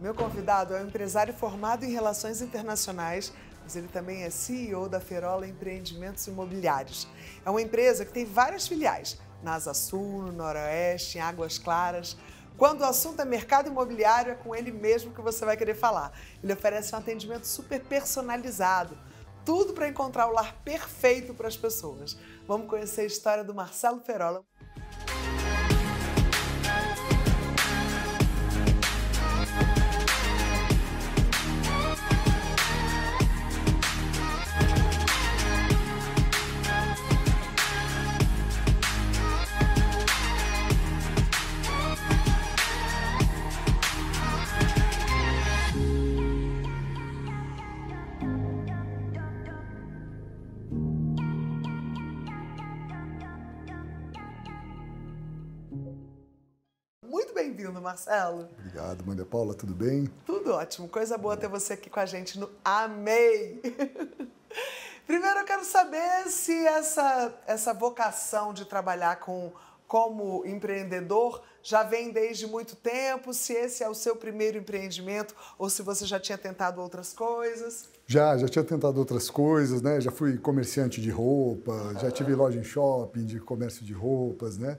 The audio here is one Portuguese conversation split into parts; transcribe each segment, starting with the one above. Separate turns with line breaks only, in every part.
Meu convidado é um empresário formado em Relações Internacionais, mas ele também é CEO da Ferola Empreendimentos Imobiliários. É uma empresa que tem várias filiais, na Asa Sul, no Noroeste, em Águas Claras. Quando o assunto é mercado imobiliário, é com ele mesmo que você vai querer falar. Ele oferece um atendimento super personalizado, tudo para encontrar o lar perfeito para as pessoas. Vamos conhecer a história do Marcelo Ferola. Marcelo.
Obrigado, Maria Paula, tudo bem?
Tudo ótimo, coisa boa ter você aqui com a gente no Amei! Primeiro eu quero saber se essa, essa vocação de trabalhar com, como empreendedor já vem desde muito tempo, se esse é o seu primeiro empreendimento ou se você já tinha tentado outras coisas.
Já, já tinha tentado outras coisas, né? Já fui comerciante de roupa, já tive loja em shopping de comércio de roupas, né?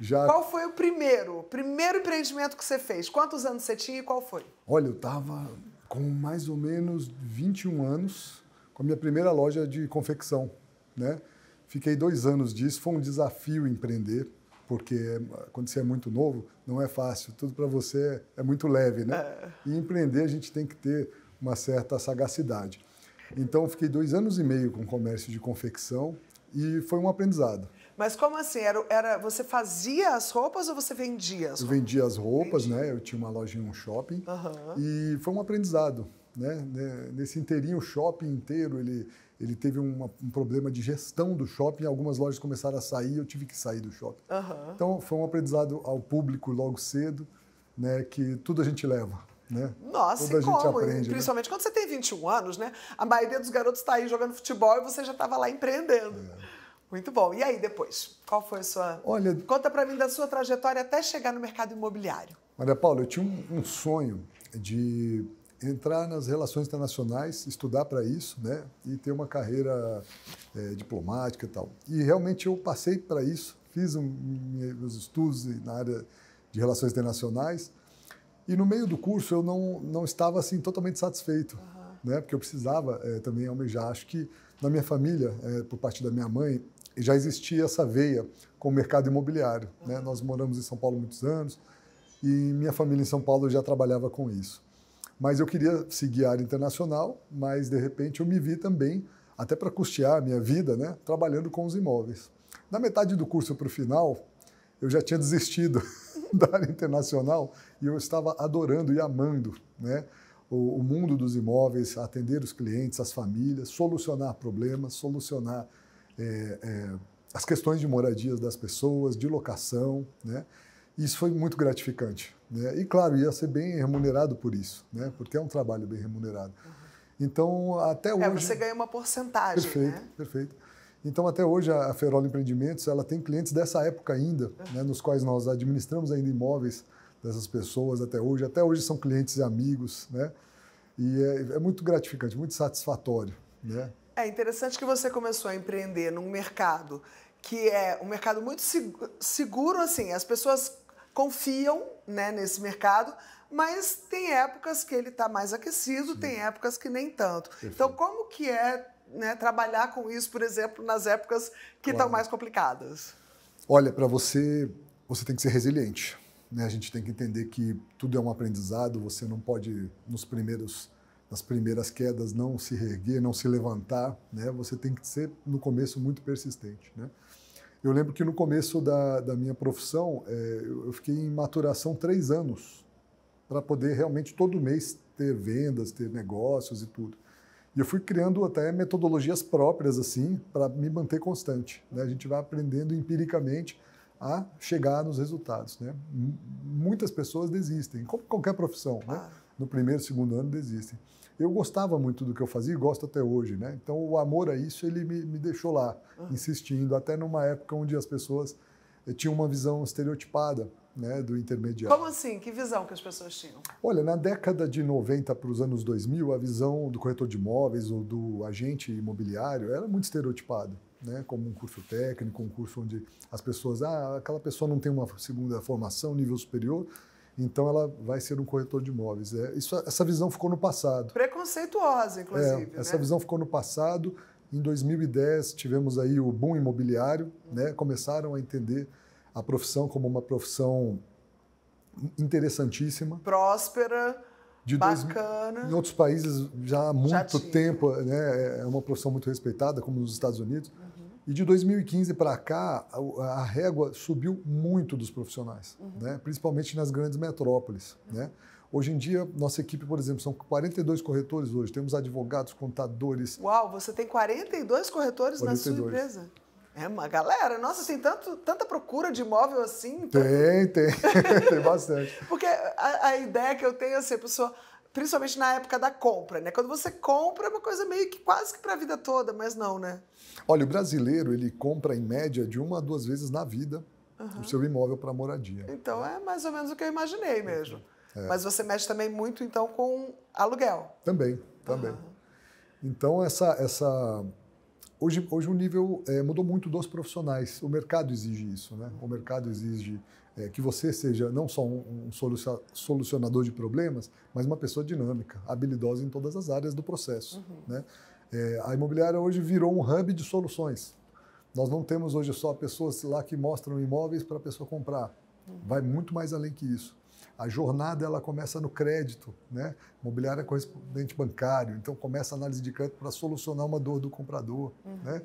Já... Qual
foi o primeiro? primeiro empreendimento que você fez? Quantos anos você tinha e qual foi?
Olha, eu estava com mais ou menos 21 anos com a minha primeira loja de confecção, né? Fiquei dois anos disso, foi um desafio empreender, porque é, quando você é muito novo, não é fácil, tudo para você é muito leve, né? É. E empreender a gente tem que ter uma certa sagacidade. Então, fiquei dois anos e meio com comércio de confecção, e foi um aprendizado.
Mas como assim? Era, era, você fazia as roupas ou você vendia as roupas? Eu
vendia as roupas, Entendi. né? Eu tinha uma loja em um shopping. Uhum. E foi um aprendizado, né? Nesse inteirinho, o shopping inteiro, ele, ele teve uma, um problema de gestão do shopping. Algumas lojas começaram a sair eu tive que sair do shopping. Uhum. Então, foi um aprendizado ao público logo cedo, né? Que tudo a gente leva. Né? Nossa, Toda e como? Aprende, né? principalmente
né? quando você tem 21 anos, né? A maioria dos garotos está aí jogando futebol e você já estava lá empreendendo. É. Muito bom. E aí, depois? Qual foi a sua. Olha. Conta para mim da sua trajetória até chegar no mercado imobiliário.
Maria Paula, eu tinha um, um sonho de entrar nas relações internacionais, estudar para isso, né? E ter uma carreira é, diplomática e tal. E realmente eu passei para isso, fiz um, meus estudos na área de relações internacionais e no meio do curso eu não, não estava assim totalmente satisfeito, uhum. né? Porque eu precisava é, também almejar. Acho que na minha família, é, por parte da minha mãe, já existia essa veia com o mercado imobiliário. Uhum. Né? Nós moramos em São Paulo muitos anos e minha família em São Paulo já trabalhava com isso. Mas eu queria seguir a área internacional, mas de repente eu me vi também, até para custear a minha vida, né? trabalhando com os imóveis. Na metade do curso para o final, eu já tinha desistido. da área internacional e eu estava adorando e amando né? o, o mundo dos imóveis, atender os clientes, as famílias, solucionar problemas, solucionar é, é, as questões de moradias das pessoas, de locação. Né? Isso foi muito gratificante. Né? E, claro, ia ser bem remunerado por isso, né? porque é um trabalho bem remunerado. Uhum. Então, até é, hoje... É, você ganha uma porcentagem, Perfeito, né? perfeito. Então, até hoje, a Ferola Empreendimentos ela tem clientes dessa época ainda, né, nos quais nós administramos ainda imóveis dessas pessoas até hoje. Até hoje são clientes e amigos, né? E é, é muito gratificante, muito satisfatório, né?
É interessante que você começou a empreender num mercado que é um mercado muito seguro, assim, as pessoas confiam né, nesse mercado, mas tem épocas que ele está mais aquecido, Sim. tem épocas que nem tanto. Então, Perfeito. Então, como que é né, trabalhar com isso, por exemplo, nas épocas que claro. estão mais complicadas?
Olha, para você, você tem que ser resiliente. Né? A gente tem que entender que tudo é um aprendizado, você não pode, nos primeiros, nas primeiras quedas, não se reerguer, não se levantar. Né? Você tem que ser, no começo, muito persistente. Né? Eu lembro que no começo da, da minha profissão, é, eu fiquei em maturação três anos para poder realmente todo mês ter vendas, ter negócios e tudo. E eu fui criando até metodologias próprias assim para me manter constante. Né? A gente vai aprendendo empiricamente a chegar nos resultados. Né? Muitas pessoas desistem, como qualquer profissão, né? no primeiro, segundo ano desistem. Eu gostava muito do que eu fazia e gosto até hoje, né? Então o amor a isso ele me, me deixou lá, insistindo, até numa época onde as pessoas eh, tinham uma visão estereotipada né, do intermediário. Como
assim? Que visão que as pessoas tinham?
Olha, na década de 90 para os anos 2000, a visão do corretor de imóveis ou do agente imobiliário era muito estereotipada. Né, como um curso técnico, um curso onde as pessoas, ah, aquela pessoa não tem uma segunda formação, nível superior, então ela vai ser um corretor de imóveis. É, isso, essa visão ficou no passado.
Preconceituosa, inclusive. É, né?
essa né? visão ficou no passado. Em 2010 tivemos aí o boom imobiliário, né, começaram a entender a profissão como uma profissão interessantíssima. Próspera, de bacana. Dois, em outros países já há muito já tempo, né, é uma profissão muito respeitada, como nos Estados Unidos. Uhum. E de 2015 para cá, a, a, régua subiu muito dos profissionais, uhum. né, principalmente nas grandes metrópoles. Uhum. Né? Hoje em dia, nossa equipe, por exemplo, são 42 corretores hoje. Temos advogados, contadores.
Uau, você tem 42 corretores 42. na sua empresa? É uma galera. Nossa, tem tanto, tanta procura de imóvel assim.
Tem, tem. tem bastante.
Porque a, a, ideia que eu tenho é assim, a pessoa, principalmente na época da compra, né? Quando você compra é uma coisa meio que quase que para a vida toda, mas não, né?
Olha, o brasileiro, ele compra em média de uma a duas vezes na vida uhum. o seu imóvel para moradia. Então é
mais ou menos o que eu imaginei mesmo. É. Mas você mexe também muito, então, com aluguel.
Também, também. Uhum. Então, essa, essa Hoje, hoje o nível é, mudou muito dos profissionais. O mercado exige isso, né? O mercado exige é, que você seja não só um, um, solucionador de problemas, mas uma pessoa dinâmica, habilidosa em todas as áreas do processo, uhum. né? É, a imobiliária hoje virou um hub de soluções. Nós não temos hoje só pessoas lá que mostram imóveis para a pessoa comprar. Uhum. Vai muito mais além que isso. A jornada ela começa no crédito, né? Mobiliário é correspondente bancário, então começa a análise de crédito para solucionar uma dor do comprador, uhum. né?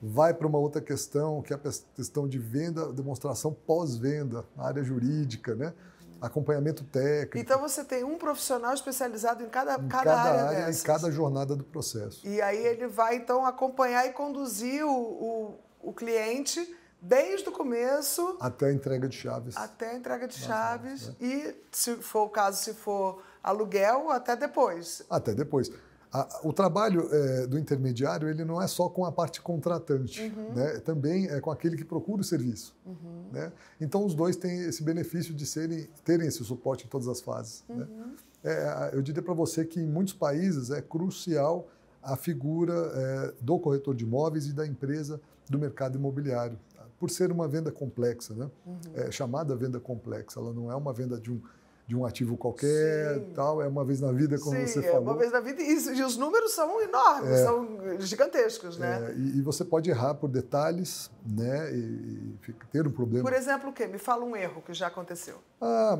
Vai para uma outra questão, que é a questão de venda, demonstração pós-venda, área jurídica, né? acompanhamento técnico.
Então você tem um profissional especializado em cada, em cada, cada área, área
em cada jornada do processo.
E aí ele vai então acompanhar e conduzir o, o, o cliente desde o começo.
Até a entrega de chaves. Até
a entrega de chaves. Mãos, né? E, se for o caso, se for aluguel, até depois.
Até depois. A, o trabalho é, do intermediário ele não é só com a parte contratante, uhum. né? também é com aquele que procura o serviço. Uhum. Né? Então, os dois têm esse benefício de serem, terem esse suporte em todas as fases. Né? Uhum. Né? É, eu diria para você que em muitos países é crucial a figura é, do corretor de imóveis e da empresa do mercado imobiliário por ser uma venda complexa, né? Uhum. É, chamada venda complexa, ela não é uma venda de um de um ativo qualquer, Sim. tal, é uma vez na vida, como Sim, você falou. é uma vez
na vida e, os números são enormes, é, são gigantescos, né?
É, e, você pode errar por detalhes, né, e, ter um problema. Por
exemplo, o quê? Me fala um erro que já aconteceu.
Ah,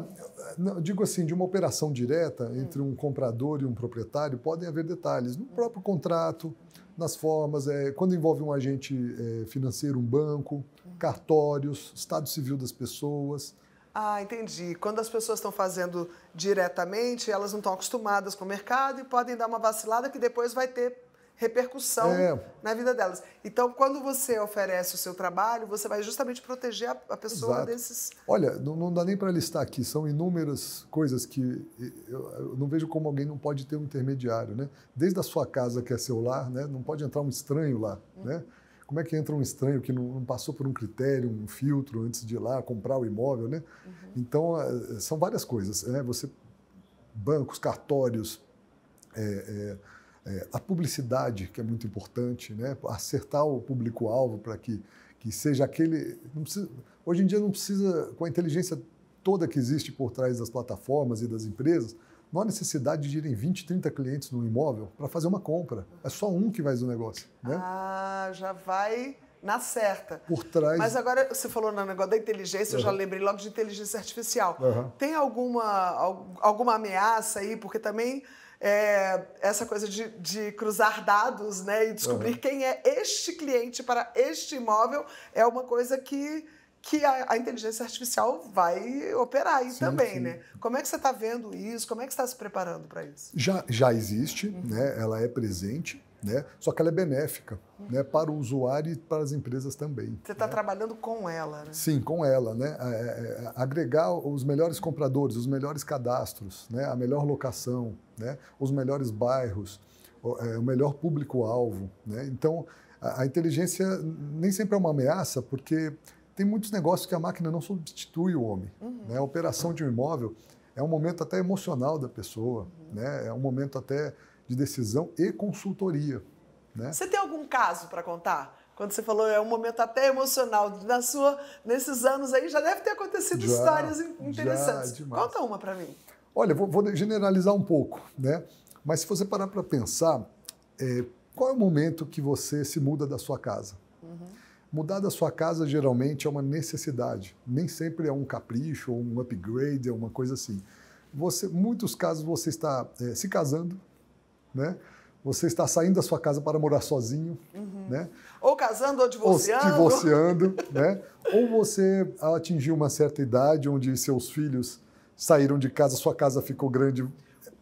não, digo assim, de uma operação direta hum. entre um comprador e um proprietário, podem haver detalhes no próprio contrato, nas formas, é, quando envolve um agente é, financeiro, um banco, hum. cartórios, estado civil das pessoas
ah, entendi. Quando as pessoas estão fazendo diretamente, elas não estão acostumadas com o mercado e podem dar uma vacilada que depois vai ter repercussão é. na vida delas. Então, quando você oferece o seu trabalho, você vai justamente proteger a, pessoa Exato. desses.
Olha, não, não dá nem para listar aqui, são inúmeras coisas que eu, eu, não vejo como alguém não pode ter um intermediário, né? Desde a sua casa que é seu lar, né? Não pode entrar um estranho lá, uhum. né? Como é que entra um estranho que não, passou por um critério, um filtro antes de ir lá comprar o imóvel, né? Uhum. Então, é, é, são várias coisas. Né? Você, bancos, cartórios, é, é, é, a publicidade, que é muito importante, né? acertar o público-alvo para que, que seja aquele. Precisa, hoje em dia, não precisa, com a inteligência toda que existe por trás das plataformas e das empresas, não há necessidade de irem 20, 30 clientes no imóvel para fazer uma compra. É só um que vai do negócio. Né?
Ah, já vai na certa.
Por trás. Mas
agora você falou no negócio da inteligência, uhum. eu já lembrei logo de inteligência artificial. Uhum. Tem alguma, alguma ameaça aí? Porque também é, essa coisa de, de, cruzar dados né, e descobrir uhum. quem é este cliente para este imóvel é uma coisa que que a, a, inteligência artificial vai operar aí sim, também, sim. né? Como é que você está vendo isso? Como é que está se preparando para isso?
Já, já existe, uhum. né? Ela é presente. Né? Só que ela é benéfica uhum. né? para o usuário e para as empresas também. Você
está né? trabalhando com ela, né?
Sim, com ela. Né? É, é, é, agregar os melhores compradores, os melhores cadastros, né? a melhor locação, né? os melhores bairros, o, é, o melhor público-alvo. Né? Então, a, a inteligência nem sempre é uma ameaça, porque tem muitos negócios que a máquina não substitui o homem. Uhum. Né? A operação de um imóvel é um momento até emocional da pessoa, uhum. né? é um momento até de decisão e consultoria. Né?
Você tem algum caso para contar? Quando você falou, é um momento até emocional. Na sua, nesses anos aí, já deve ter acontecido já, histórias interessantes. Já, Conta uma para mim.
Olha, vou, vou, generalizar um pouco, né? Mas se você parar para pensar, é, qual é o momento que você se muda da sua casa? Uhum. Mudar da sua casa geralmente é uma necessidade, nem sempre é um capricho ou um upgrade, é uma coisa assim. Você, muitos casos você está é, se casando, né? Você está saindo da sua casa para morar sozinho,
uhum. né? Ou casando ou divorciando. Ou divorciando,
né? Ou você atingiu uma certa idade onde seus filhos saíram de casa, sua casa ficou grande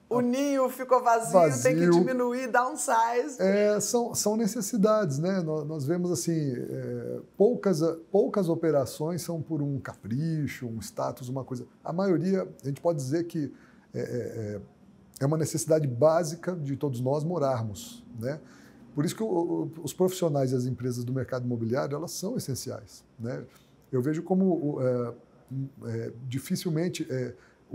o ninho ficou vazio, vazio, tem que diminuir, downsize.
É, são, são necessidades, né? Nós, nós vemos assim, é, poucas, poucas operações são por um capricho, um status, uma coisa. A maioria, a gente pode dizer que é, é, é, é uma necessidade básica de todos nós morarmos, né? Por isso que o, o, os profissionais e as empresas do mercado imobiliário, elas são essenciais, né? Eu vejo como é, hum, é, dificilmente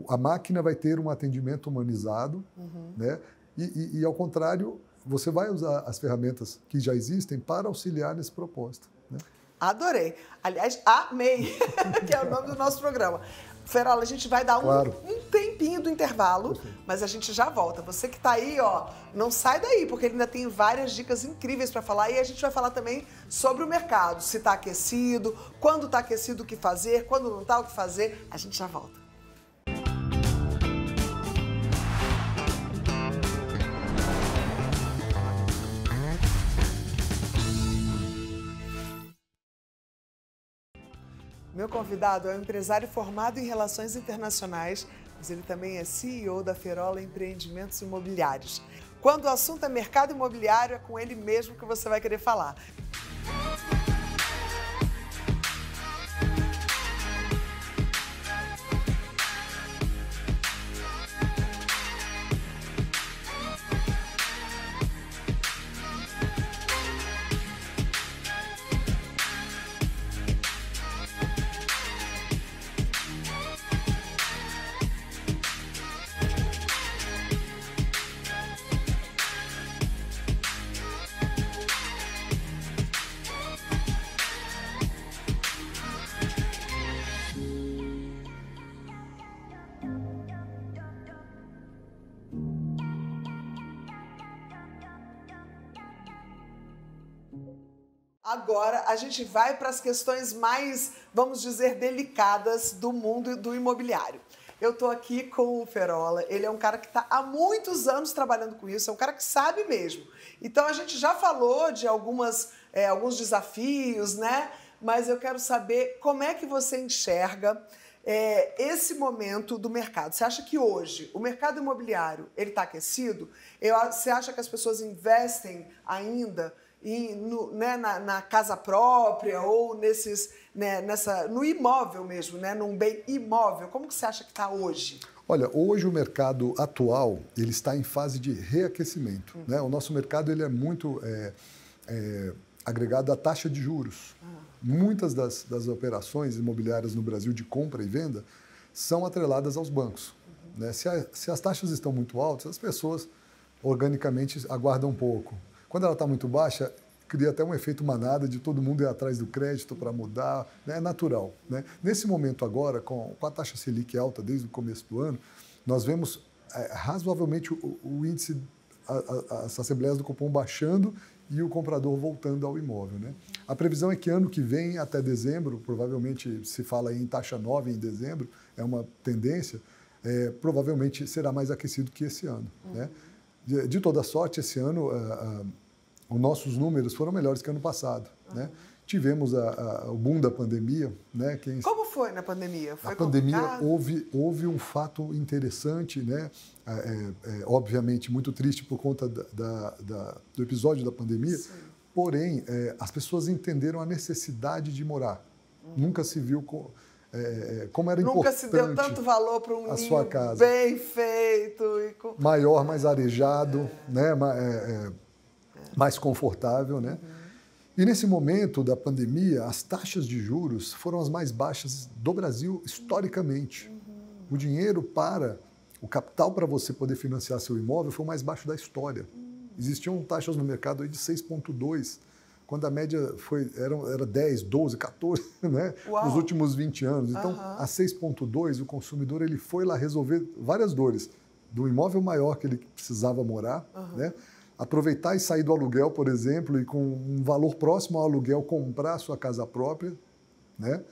a máquina vai ter um atendimento humanizado, uhum. né? E, e, e, ao contrário, você vai usar as ferramentas que já existem para auxiliar nesse propósito. Né?
Adorei. Aliás, amei, que é o nome do nosso programa. Ferola, a gente vai dar um, claro. um tempinho do intervalo, Perfeito. mas a gente já volta. Você que está aí, ó, não sai daí, porque ele ainda tem várias dicas incríveis para falar e a gente vai falar também sobre o mercado, se está aquecido, quando está aquecido, o que fazer, quando não está, o que fazer. A gente já volta. Meu convidado é um empresário formado em Relações Internacionais, mas ele também é CEO da Ferola Empreendimentos Imobiliários. Quando o assunto é mercado imobiliário, é com ele mesmo que você vai querer falar. Agora a gente vai para as questões mais, vamos dizer, delicadas do mundo do imobiliário. Eu estou aqui com o Ferola, ele é um cara que está há muitos anos trabalhando com isso, é um cara que sabe mesmo. Então a gente já falou de algumas, é, alguns desafios, né? Mas eu quero saber como é que você enxerga é, esse momento do mercado? Você acha que hoje o mercado imobiliário ele está aquecido? Eu, você acha que as pessoas investem ainda no, né, na, na, casa própria ou nesses, né, nessa, no imóvel mesmo, né, num bem imóvel? Como que você acha que está hoje?
Olha, hoje o mercado atual ele está em fase de reaquecimento. Uhum. Né? O nosso mercado ele é muito é, é, agregado à taxa de juros. Ah. Muitas das, das operações imobiliárias no Brasil de compra e venda são atreladas aos bancos. Uhum. Né? Se, a, se as taxas estão muito altas, as pessoas organicamente aguardam um pouco, quando ela está muito baixa, cria até um efeito manada de todo mundo ir atrás do crédito para mudar, né? é natural. Né? Nesse momento agora, com, a taxa Selic alta desde o começo do ano, nós vemos é, razoavelmente o, o índice, a, a, as assembleias do cupom baixando e o comprador voltando ao imóvel. Né? A previsão é que ano que vem, até dezembro, provavelmente se fala em taxa 9 em dezembro, é uma tendência, é, provavelmente será mais aquecido que esse ano. Uhum. Né? De, de, toda sorte, esse ano os nossos números foram melhores que ano passado, uhum. né? Tivemos a, a, o boom da pandemia, né? Quem... Como
foi na pandemia? Foi na pandemia
houve, houve um fato interessante, né? Ah, é, é, obviamente muito triste por conta da, da, da, do episódio da pandemia, Sim. porém é, as pessoas entenderam a necessidade de morar. Uhum. Nunca se viu é, é, como era Nunca importante. Nunca se deu tanto
valor para um a bem feito. Com...
Maior, mais arejado, é. né? mais confortável, né? E nesse momento da pandemia, as taxas de juros foram as mais baixas do Brasil historicamente. O dinheiro para, o capital para você poder financiar seu imóvel foi o mais baixo da história. Existiam taxas no mercado de 6,2, quando a média foi, era, era 10, 12, 14, né? Uau. Nos últimos 20 anos. Então, uhum. a 6,2, o consumidor ele foi lá resolver várias dores. Do imóvel maior que ele precisava morar, uhum. né? aproveitar e sair do aluguel, por exemplo, e com um valor próximo ao aluguel comprar sua casa própria, né?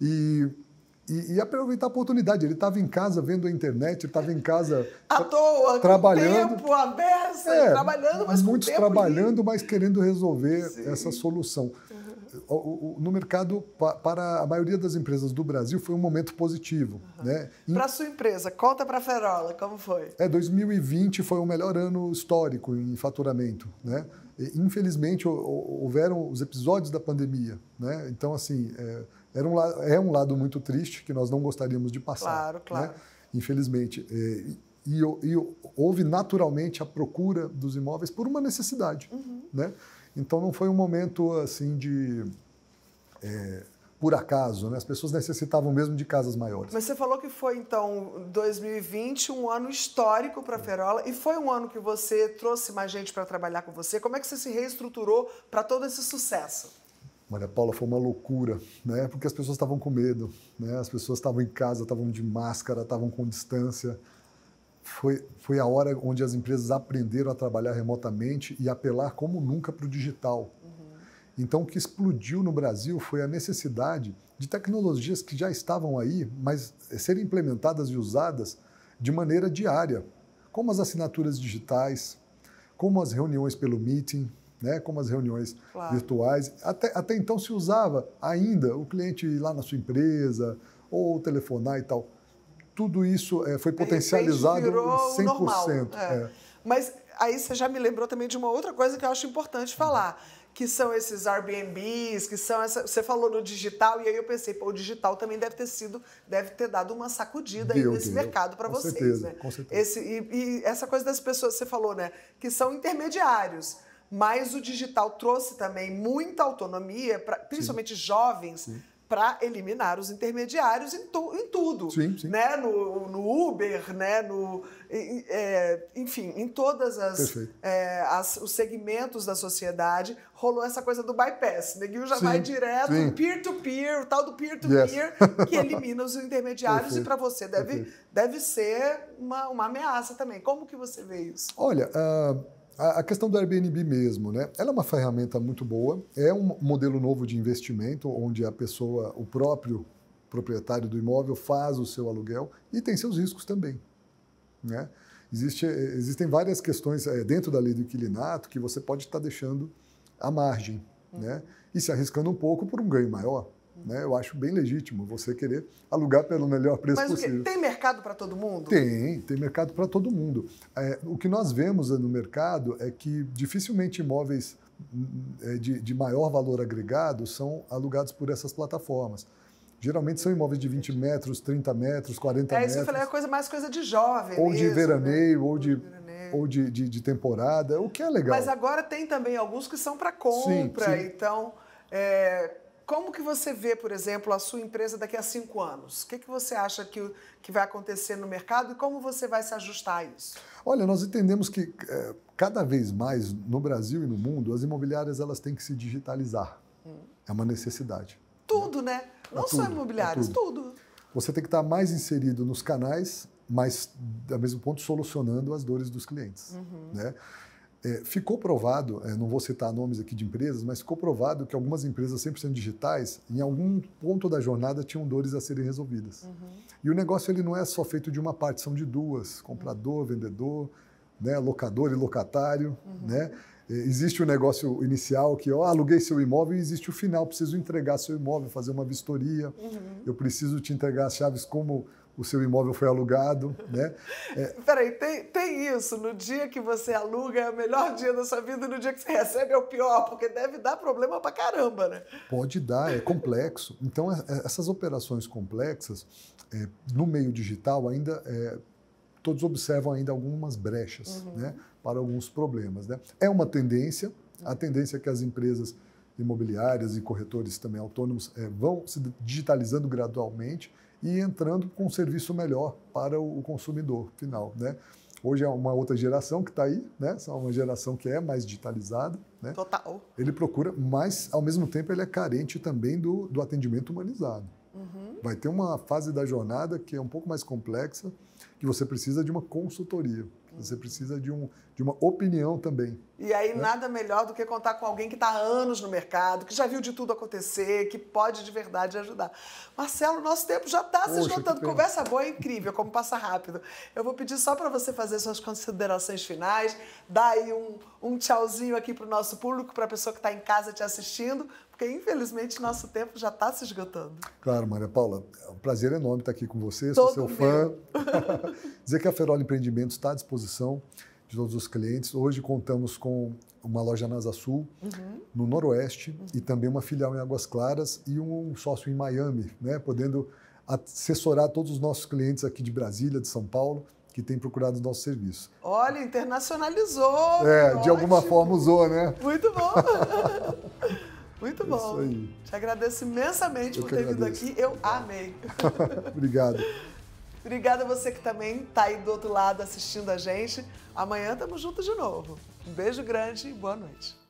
E e, e, aproveitar a oportunidade. Ele estava em casa vendo a internet, estava em casa à toa, trabalhando, com
tempo, aberto, é, trabalhando, mas muitos trabalhando,
livre. mas querendo resolver Sim. essa solução. no mercado para a maioria das empresas do Brasil foi um momento positivo, uhum. né? Para sua empresa, conta para a
Ferola como foi?
É 2020 foi o melhor ano histórico em faturamento, né? infelizmente houveram os episódios da pandemia, né? Então assim é, era um, é um lado muito triste que nós não gostaríamos de passar. Claro, né? claro. Né? Infelizmente. É, e, e, houve naturalmente a procura dos imóveis por uma necessidade, uhum. né? Então não foi um momento assim de é, por acaso, né? As pessoas necessitavam mesmo de casas maiores.
Mas você falou que foi então 2020 um ano histórico para Ferola e foi um ano que você trouxe mais gente para trabalhar com você. Como é que você se reestruturou para todo esse sucesso?
Maria Paula foi uma loucura, né? Porque as pessoas estavam com medo, né? As pessoas estavam em casa, estavam de máscara, estavam com distância. Foi, foi a hora onde as empresas aprenderam a trabalhar remotamente e apelar como nunca para o digital. Uhum. Então, o que explodiu no Brasil foi a necessidade de tecnologias que já estavam aí, mas serem implementadas e usadas de maneira diária, como as assinaturas digitais, como as reuniões pelo meeting, né, como as reuniões claro. virtuais. Até, até então se usava ainda o cliente ir lá na sua empresa ou telefonar e tal. Tudo isso é, foi de potencializado em 100%. Normal, é. É.
Mas aí você já me lembrou também de uma outra coisa que eu acho importante uhum. falar, que são esses Airbnbs, que são essa. Você falou no digital, e aí eu pensei, pô, o digital também deve ter sido, deve ter dado uma sacudida nesse mercado para vocês. Certeza, né? Com certeza. Esse, e, e essa coisa das pessoas, você falou, né? Que são intermediários mas o digital trouxe também muita autonomia, pra, principalmente sim. jovens, para eliminar os intermediários em, tu, em tudo, sim, sim. né? No, no, Uber, né? No, é, enfim, em todas as, é, os segmentos da sociedade rolou essa coisa do bypass. Neguinho já sim, vai direto peer-to-peer, -peer, o tal do peer-to-peer -peer, que elimina os intermediários Perfeito. e para você deve, deve ser uma, uma ameaça também. Como que você vê isso?
Olha, uh a, questão do Airbnb mesmo, né? Ela é uma ferramenta muito boa, é um modelo novo de investimento onde a pessoa, o próprio proprietário do imóvel faz o seu aluguel e tem seus riscos também, né? Existe, existem várias questões é, dentro da lei do inquilinato que você pode estar deixando à margem, uhum. né? E se arriscando um pouco por um ganho maior. Né? Eu acho bem legítimo você querer alugar pelo melhor preço Mas possível. Mas tem
mercado para todo mundo? Tem,
tem mercado para todo mundo. É, o que nós vemos é, no mercado é que dificilmente imóveis é, de, de maior valor agregado são alugados por essas plataformas. Geralmente são imóveis de 20 metros, 30 metros, 40 metros. É isso metros, que eu falei,
é coisa, mais coisa de jovem. Ou mesmo, né? de
veraneio, né? ou de ou de, de, de, temporada, o que é legal. Mas agora
tem também alguns que são para compra, sim, sim. então é, como que você vê, por exemplo, a sua empresa daqui a cinco anos? O que, que você acha que, que vai acontecer no mercado e como você vai se ajustar a isso?
Olha, nós entendemos que é, cada vez mais no Brasil e no mundo as imobiliárias elas têm que se digitalizar. Hum. É uma necessidade. Tudo, né? É Não é só tudo, é imobiliárias, é tudo. tudo. Você tem que estar mais inserido nos canais, mas, ao mesmo ponto, solucionando as dores dos clientes. Uhum. Né? É, ficou provado, é, não vou citar nomes aqui de empresas, mas ficou provado que algumas empresas 100% digitais, em algum ponto da jornada, tinham dores a serem resolvidas. Uhum. E o negócio ele não é só feito de uma parte, são de duas: comprador, uhum. vendedor, né, locador e locatário. Uhum. Né? É, existe o negócio inicial que, aluguei seu imóvel, e existe o final: preciso entregar seu imóvel, fazer uma vistoria, uhum. eu preciso te entregar as chaves como o seu imóvel foi alugado, né? É...
Peraí, tem, tem isso. No dia que você aluga é o melhor dia da sua vida, no dia que você recebe é o pior, porque deve dar problema pra caramba, né?
Pode dar, é complexo. Então, é, é, essas operações complexas, é, no meio digital, ainda é, todos observam ainda algumas brechas, uhum. né? Para alguns problemas, né? É uma tendência, a tendência é que as empresas imobiliárias e corretores também autônomos é, vão se digitalizando gradualmente, e entrando com um serviço melhor para o consumidor final, né? Hoje é uma outra geração que está aí, né? São uma geração que é mais digitalizada, né? Total. Ele procura, mas ao mesmo tempo ele é carente também do, do atendimento humanizado. Uhum. Vai ter uma fase da jornada que é um pouco mais complexa, que você precisa de uma consultoria. Você precisa de, um, de uma opinião também.
E aí, né? nada melhor do que contar com alguém que está há anos no mercado, que já viu de tudo acontecer, que pode de verdade ajudar. Marcelo, nosso tempo já está se esgotando. Conversa boa é incrível, como passa rápido. Eu vou pedir só para você fazer suas considerações finais, dar aí um, um tchauzinho aqui para o nosso público, para a pessoa que está em casa te assistindo, porque, infelizmente, nosso tempo já está se esgotando.
Claro, Maria Paula, é um prazer enorme estar aqui com você, Todo sou seu fã. Dizer que a Ferola Empreendimentos está à disposição de todos os clientes. Hoje contamos com uma loja na Asa Sul, uhum. no Noroeste, uhum. e também uma filial em Águas Claras e um sócio em Miami, né, podendo assessorar todos os nossos clientes aqui de Brasília, de São Paulo, que têm procurado o nosso serviço.
Olha, internacionalizou! É, de ótimo. alguma forma usou, né? Muito bom! Muito é bom. Isso aí. Te agradeço imensamente eu por ter agradeço. vindo aqui. Eu amei.
Obrigado.
Obrigada a você que também está aí do outro lado assistindo a gente. Amanhã estamos juntos de novo. Um beijo grande e boa noite.